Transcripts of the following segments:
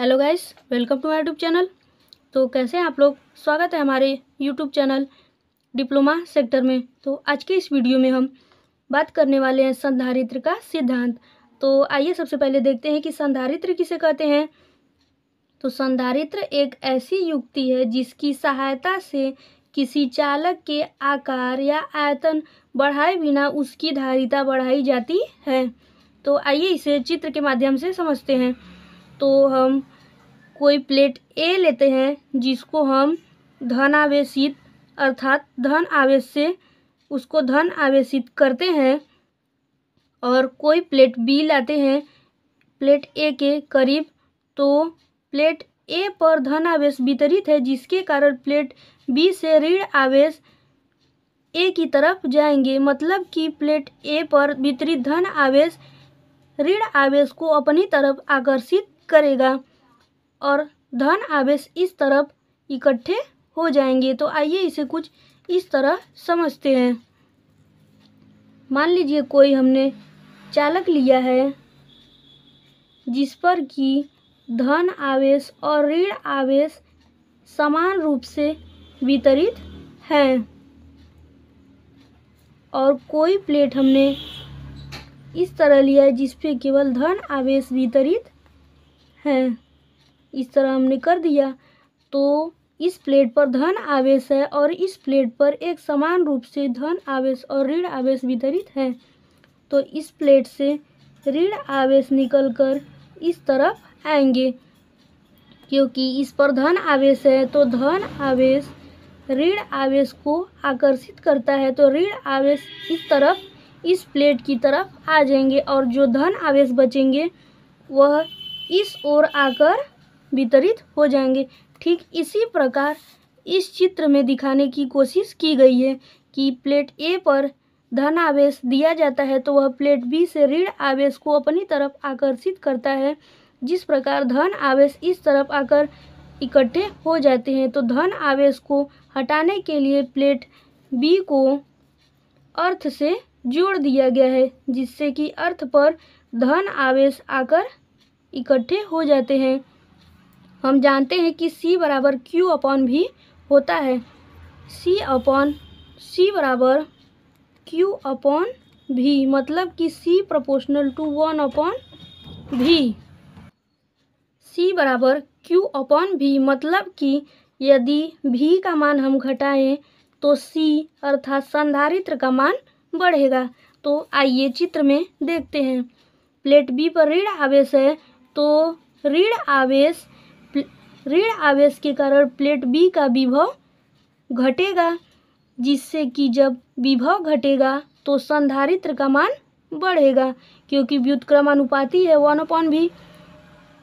hello guys welcome to my YouTube channel तो कैसे हैं आप लोग स्वागत है हमारे यूट्यूब चैनल डिप्लोमा सेक्टर में तो आज के इस वीडियो में हम बात करने वाले हैं संधारित्र का सिद्धांत तो आइए सबसे पहले देखते हैं कि संधारित्र किसे कहते हैं तो संधारित्र एक ऐसी युक्ति है जिसकी सहायता से किसी चालक के आकार या आयतन बढ़ाए बिना उसकी धारिता बढ़ाई जाती है तो आइए इसे चित्र के माध्यम से समझते हैं तो हम कोई प्लेट ए लेते हैं जिसको हम आवेशित अर्थात धन आवेश से उसको धन आवेशित करते हैं और कोई प्लेट बी लाते हैं प्लेट ए के करीब तो प्लेट ए पर धन आवेश वितरित है जिसके कारण प्लेट बी से ऋण आवेश ए की तरफ जाएंगे मतलब कि प्लेट ए पर वितरित धन आवेश ऋण आवेश को अपनी तरफ आकर्षित करेगा और धन आवेश इस तरफ इकट्ठे हो जाएंगे तो आइए इसे कुछ इस तरह समझते हैं मान लीजिए कोई हमने चालक लिया है जिस पर कि धन आवेश और ऋण आवेश समान रूप से वितरित हैं और कोई प्लेट हमने इस तरह लिया है जिस पे केवल धन आवेश वितरित है इस तरह हमने कर दिया तो इस प्लेट पर धन आवेश है और इस प्लेट पर एक समान रूप से धन आवेश और ऋण आवेश वितरित है तो इस प्लेट से ऋण आवेश निकलकर इस तरफ आएंगे क्योंकि इस पर धन आवेश है तो धन आवेश ऋण आवेश को आकर्षित करता है तो ऋण आवेश इस तरफ इस प्लेट की तरफ आ जाएंगे और जो धन आवेश बचेंगे वह इस ओर आकर वितरित हो जाएंगे ठीक इसी प्रकार इस चित्र में दिखाने की कोशिश की गई है कि प्लेट ए पर धन आवेश दिया जाता है तो वह प्लेट बी से ऋण आवेश को अपनी तरफ आकर्षित करता है जिस प्रकार धन आवेश इस तरफ आकर इकट्ठे हो जाते हैं तो धन आवेश को हटाने के लिए प्लेट बी को अर्थ से जोड़ दिया गया है जिससे कि अर्थ पर धन आवेश आकर इकट्ठे हो जाते हैं हम जानते हैं कि c बराबर क्यू अपॉन भी होता है c अपॉन c बराबर q अपॉन भी मतलब कि c proportional to one upon भी c बराबर q अपॉन भी मतलब कि यदि भी का मान हम घटाएं तो c अर्थात संधारित्र का मान बढ़ेगा तो आइए चित्र में देखते हैं प्लेट बी पर ऋण आवेश है तो ऋण आवेश ऋण आवेश के कारण प्लेट बी का विभव घटेगा जिससे कि जब विभव घटेगा तो संधारित्र का मान बढ़ेगा क्योंकि व्युतक्रमानुपाति है वन अपॉन भी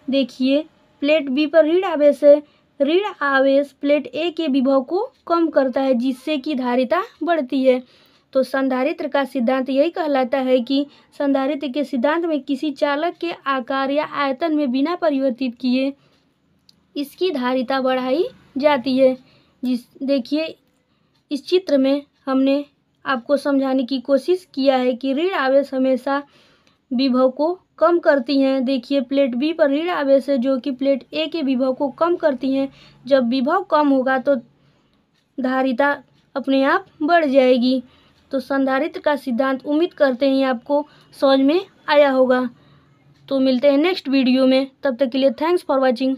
देखिए प्लेट बी पर ऋण आवेश है ऋण आवेश प्लेट ए के विभव को कम करता है जिससे कि धारिता बढ़ती है तो संधारित्र का सिद्धांत यही कहलाता है कि संधारित्र के सिद्धांत में किसी चालक के आकार या आयतन में बिना परिवर्तित किए इसकी धारिता बढ़ाई जाती है जिस देखिए इस चित्र में हमने आपको समझाने की कोशिश किया है कि ऋण आवेश हमेशा विभव को कम करती हैं देखिए प्लेट बी पर ऋण आवेश है जो कि प्लेट ए के विभव को कम करती हैं जब विभव कम होगा तो धारिता अपने आप बढ़ जाएगी तो संधारित्र का सिद्धांत उम्मीद करते हैं आपको समझ में आया होगा तो मिलते हैं नेक्स्ट वीडियो में तब तक के लिए थैंक्स फॉर वॉचिंग